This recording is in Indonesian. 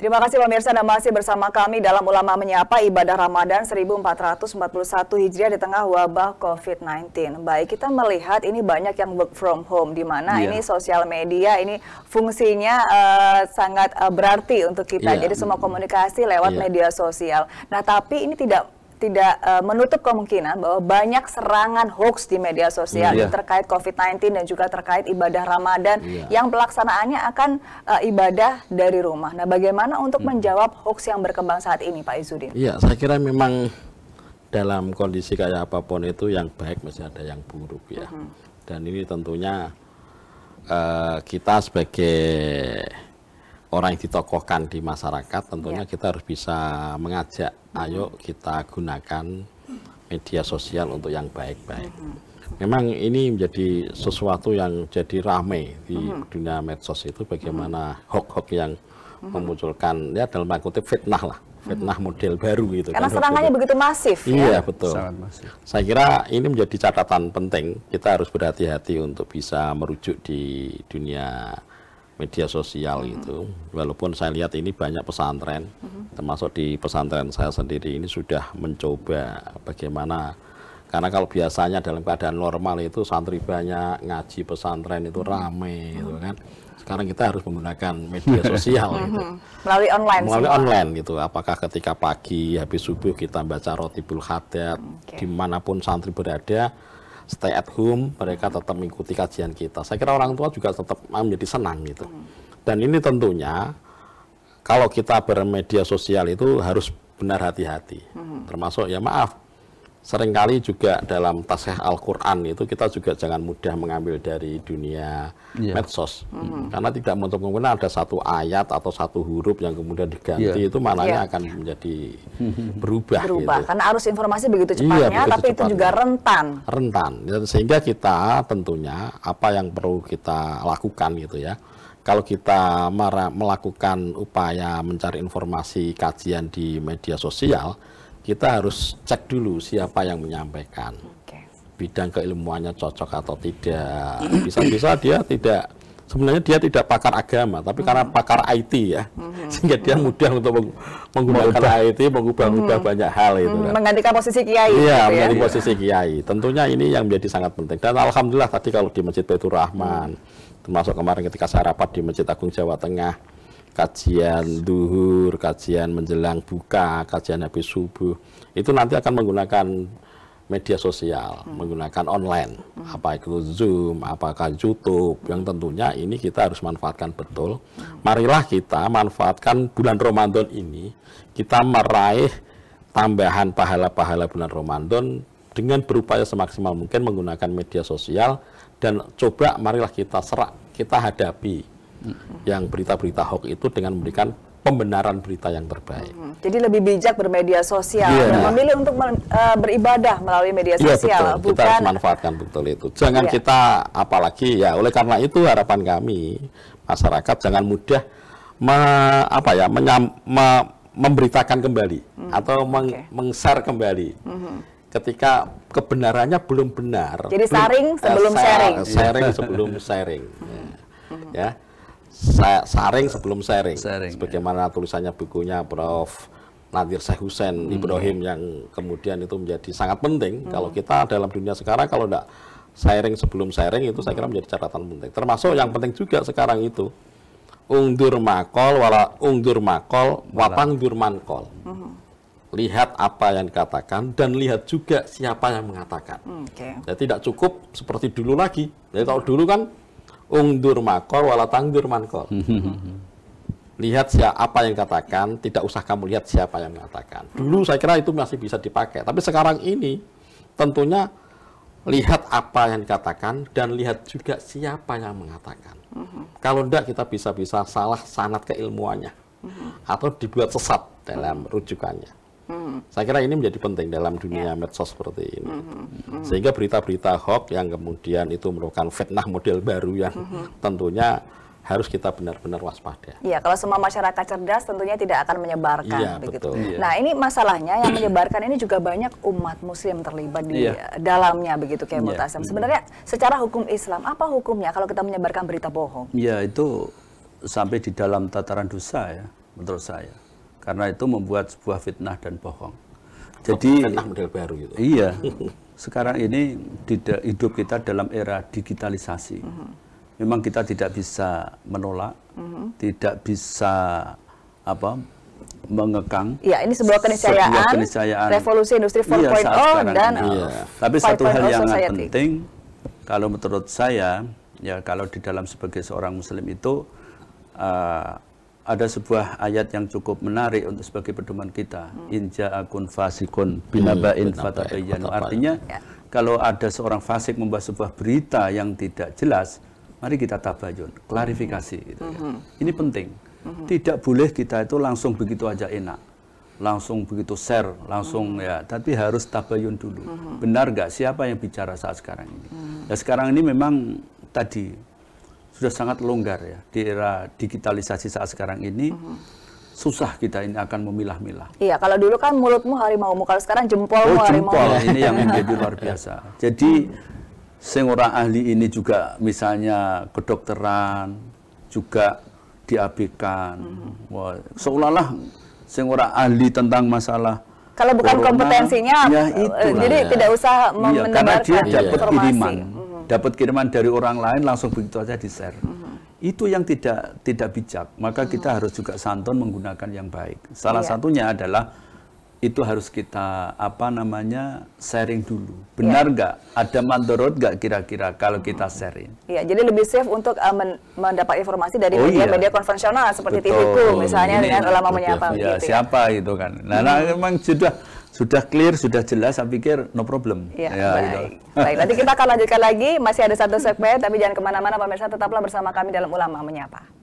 Terima kasih pemirsa dan masih bersama kami dalam Ulama Menyapa Ibadah Ramadan 1441 Hijriah di tengah wabah COVID-19. Baik, kita melihat ini banyak yang work from home, di mana yeah. ini sosial media, ini fungsinya uh, sangat uh, berarti untuk kita. Yeah. Jadi semua komunikasi lewat yeah. media sosial. Nah, tapi ini tidak tidak uh, menutup kemungkinan bahwa banyak serangan hoax di media sosial yeah. terkait COVID-19 dan juga terkait ibadah Ramadan yeah. yang pelaksanaannya akan uh, ibadah dari rumah. Nah, bagaimana untuk hmm. menjawab hoax yang berkembang saat ini, Pak Izudin? Iya, yeah, saya kira memang dalam kondisi kayak apapun itu yang baik masih ada yang buruk ya. Mm -hmm. Dan ini tentunya uh, kita sebagai orang yang ditokohkan di masyarakat tentunya ya. kita harus bisa mengajak hmm. ayo kita gunakan media sosial untuk yang baik-baik. Memang ini menjadi sesuatu yang jadi ramai di hmm. dunia medsos itu bagaimana hoax-hoax yang memunculkan ya dalam kutip fitnah lah fitnah model baru gitu karena kan, serangannya begitu masif ya. iya ya? betul Sangat masif. saya kira ini menjadi catatan penting kita harus berhati-hati untuk bisa merujuk di dunia media sosial mm-hmm. gitu. Walaupun saya lihat ini banyak pesantren, mm-hmm. termasuk di pesantren saya sendiri ini sudah mencoba bagaimana karena kalau biasanya dalam keadaan normal itu santri banyak ngaji pesantren itu mm-hmm. rame gitu kan. Sekarang kita harus menggunakan media sosial gitu. Melalui online. Melalui semua. online gitu. Apakah ketika pagi habis subuh kita baca roti bulhadat mm, okay. dimanapun santri berada stay at home, mereka tetap mengikuti kajian kita. Saya kira orang tua juga tetap menjadi senang gitu. Hmm. Dan ini tentunya kalau kita bermedia sosial itu harus benar hati-hati. Hmm. Termasuk ya maaf seringkali juga dalam tasih Al-Quran itu kita juga jangan mudah mengambil dari dunia yeah. medsos mm. karena tidak menutup kemungkinan ada satu ayat atau satu huruf yang kemudian diganti yeah. itu mananya yeah. akan menjadi mm-hmm. berubah berubah gitu. karena arus informasi begitu iya, cepatnya iya, begitu tapi cepatnya. itu juga rentan rentan ya, sehingga kita tentunya apa yang perlu kita lakukan gitu ya kalau kita melakukan upaya mencari informasi kajian di media sosial yeah kita harus cek dulu siapa yang menyampaikan. Bidang keilmuannya cocok atau tidak. Bisa-bisa dia tidak sebenarnya dia tidak pakar agama, tapi karena hmm. pakar IT ya. Hmm. Sehingga dia hmm. mudah untuk menggunakan IT, mengubah-ubah banyak hal itu. Kan. Menggantikan posisi kiai. Iya, gitu ya? posisi kiai. Tentunya ini yang menjadi sangat penting. Dan alhamdulillah tadi kalau di Masjid Baitur Rahman, termasuk kemarin ketika saya rapat di Masjid Agung Jawa Tengah, kajian duhur, kajian menjelang buka, kajian habis subuh, itu nanti akan menggunakan media sosial, hmm. menggunakan online, hmm. apa itu Zoom, apakah YouTube, yang tentunya ini kita harus manfaatkan betul. Hmm. Marilah kita manfaatkan bulan Ramadan ini, kita meraih tambahan pahala-pahala bulan Ramadan dengan berupaya semaksimal mungkin menggunakan media sosial dan coba marilah kita serak, kita hadapi yang berita-berita hoax itu dengan memberikan pembenaran berita yang terbaik. Hmm, jadi lebih bijak bermedia sosial yeah. Iya. dan memilih untuk men, uh, beribadah melalui media iya, sosial, yeah, betul. bukan kita harus manfaatkan betul itu. Jangan yeah. kita apalagi ya oleh karena itu harapan kami masyarakat jangan mudah me, apa ya menyam, me, memberitakan kembali hmm. atau meng, okay. meng-share kembali. Hmm ketika kebenarannya belum benar. Jadi saring eh, sebelum sharing. sharing sebelum sharing. Hmm. ya. Hmm. ya saring sebelum sharing, sharing sebagaimana ya. tulisannya bukunya Prof Nadir Syekh Hussein hmm. Ibrahim yang kemudian itu menjadi sangat penting hmm. kalau kita dalam dunia sekarang kalau tidak sharing sebelum sharing itu saya kira menjadi catatan penting termasuk yang penting juga sekarang itu ungdur makol wala ungdur makol wapang durmankol hmm. lihat apa yang dikatakan dan lihat juga siapa yang mengatakan hmm, okay. Ya, jadi tidak cukup seperti dulu lagi jadi ya, kalau dulu kan Ungdur makor wala tangdur mankor. lihat siapa apa yang katakan, tidak usah kamu lihat siapa yang mengatakan. Dulu saya kira itu masih bisa dipakai, tapi sekarang ini tentunya lihat apa yang dikatakan dan lihat juga siapa yang mengatakan. Mhm. Kalau tidak kita bisa-bisa salah sanat keilmuannya mhm. atau dibuat sesat dalam rujukannya hmm. saya kira ini menjadi penting dalam dunia yeah. medsos seperti ini hmm, hmm. Hmm. sehingga berita-berita hoax yang kemudian itu merupakan fitnah model baru yang hmm, hmm. tentunya harus kita benar-benar waspada. Iya, kalau semua masyarakat cerdas tentunya tidak akan menyebarkan iya, begitu. Betul, iya. Nah, ini masalahnya yang menyebarkan ini juga banyak umat muslim terlibat di iya. dalamnya begitu kayak iya, Mutasem. Sebenarnya secara hukum Islam apa hukumnya kalau kita menyebarkan berita bohong? Iya, itu sampai di dalam tataran dosa ya menurut saya karena itu membuat sebuah fitnah dan bohong. Jadi fitnah model baru gitu. Iya. Sekarang ini tidak hidup kita dalam era digitalisasi. Uh -huh. Memang kita tidak bisa menolak, uh -huh. tidak bisa apa mengekang. Iya. ini sebuah keniscayaan. keniscayaan. Revolusi industri iya, 4.0 iya, dan iya. Tapi satu hal oh yang society. penting kalau menurut saya ya kalau di dalam sebagai seorang muslim itu uh, ada sebuah ayat yang cukup menarik untuk sebagai pedoman kita. Hmm. Inja akun fasikun binabain hmm, fatabayanu. Artinya ya. kalau ada seorang fasik membuat sebuah berita yang tidak jelas, mari kita tabayun, klarifikasi. Hmm. Gitu, ya. Hmm. Ini penting. Hmm. Tidak boleh kita itu langsung begitu aja enak langsung begitu share, langsung hmm. ya, tapi harus tabayun dulu. Hmm. Benar gak siapa yang bicara saat sekarang ini? Hmm. Ya sekarang ini memang tadi sudah sangat longgar ya di era digitalisasi saat sekarang ini. Uh-huh. Susah kita ini akan memilah-milah. Iya, kalau dulu kan mulutmu mau kalau sekarang jempol oh, jempol ini yang menjadi luar biasa. Jadi sing orang ahli ini juga misalnya kedokteran juga diabaikan. Uh-huh. Wah, seolah-olah sing orang ahli tentang masalah kalau bukan corona, kompetensinya, ya eh, itulah, jadi ya. tidak usah ya, mendengarkan karena informasi. Kiriman dapat kiriman dari orang lain langsung begitu aja di share. Uh mm-hmm. -huh. Itu yang tidak tidak bijak. Maka uh -huh. kita mm-hmm. harus juga santun menggunakan yang baik. Salah yeah. satunya adalah itu harus kita apa namanya sharing dulu. Iya. Benar nggak? gak Ada mandorot nggak kira-kira kalau mm-hmm. kita sharing? Iya, jadi lebih safe untuk uh, men mendapat informasi dari media-media oh, iya. konvensional seperti TV TVku misalnya dengan ulama menyapa. Iya, gitu ya, gitu, siapa ya. itu kan. Nah, hmm. nah memang sudah sudah clear, sudah jelas, saya pikir no problem. Iya, ya, ya baik. baik. Nanti kita akan lanjutkan lagi, masih ada satu segmen, tapi jangan kemana-mana pemirsa, tetaplah bersama kami dalam Ulama Menyapa.